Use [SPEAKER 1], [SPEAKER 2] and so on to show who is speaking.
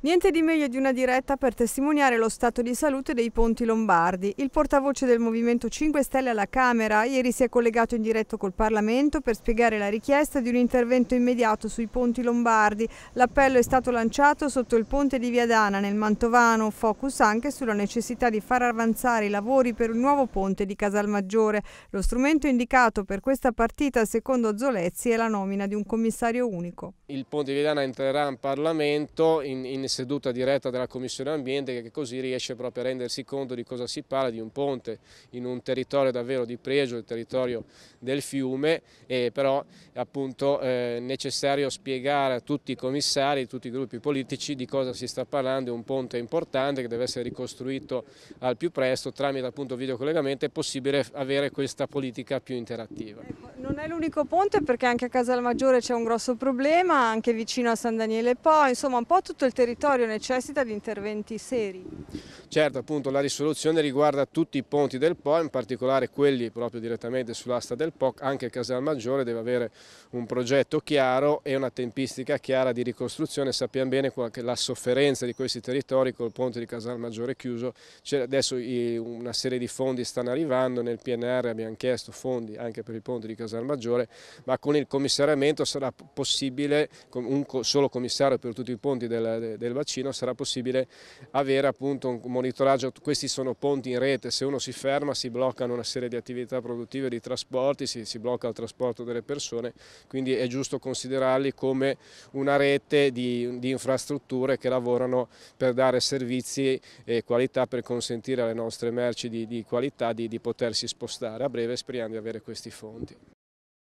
[SPEAKER 1] Niente di meglio di una diretta per testimoniare lo stato di salute dei ponti lombardi. Il portavoce del Movimento 5 Stelle alla Camera ieri si è collegato in diretto col Parlamento per spiegare la richiesta di un intervento immediato sui ponti lombardi. L'appello è stato lanciato sotto il ponte di Viadana nel Mantovano, focus anche sulla necessità di far avanzare i lavori per il nuovo ponte di Casalmaggiore. Lo strumento indicato per questa partita, secondo Zolezzi, è la nomina di un commissario unico.
[SPEAKER 2] Il ponte di Viadana entrerà in Parlamento in, in in seduta diretta della Commissione Ambiente che così riesce proprio a rendersi conto di cosa si parla, di un ponte in un territorio davvero di pregio, il territorio del fiume, e però appunto eh, è eh, necessario spiegare a tutti i commissari, a tutti i gruppi politici di cosa si sta parlando, è un ponte importante che deve essere ricostruito al più presto tramite appunto videocollegamento è possibile avere questa politica più interattiva. Ecco,
[SPEAKER 1] non è l'unico ponte perché anche a Casalmaggiore c'è un grosso problema, anche vicino a San Daniele Po, insomma un po' tutto il territorio necessita di interventi seri.
[SPEAKER 2] Certo, appunto la risoluzione riguarda tutti i ponti del Po, in particolare quelli proprio direttamente sull'asta del Po, anche Casalmaggiore deve avere un progetto chiaro e una tempistica chiara di ricostruzione, sappiamo bene la sofferenza di questi territori col ponte di Casalmaggiore chiuso, adesso una serie di fondi stanno arrivando, nel PNR abbiamo chiesto fondi anche per il ponte di Casalmaggiore, Casalmaggiore, ma con il commissariamento sarà possibile, con un solo commissario per tutti i ponti del, del bacino, sarà possibile avere appunto un monitoraggio, questi sono ponti in rete, se uno si ferma si bloccano una serie di attività produttive, di trasporti, si, si blocca il trasporto delle persone, quindi è giusto considerarli come una rete di, di infrastrutture che lavorano per dare servizi e qualità per consentire alle nostre merci di, di qualità di, di potersi spostare. A breve speriamo di avere questi fondi.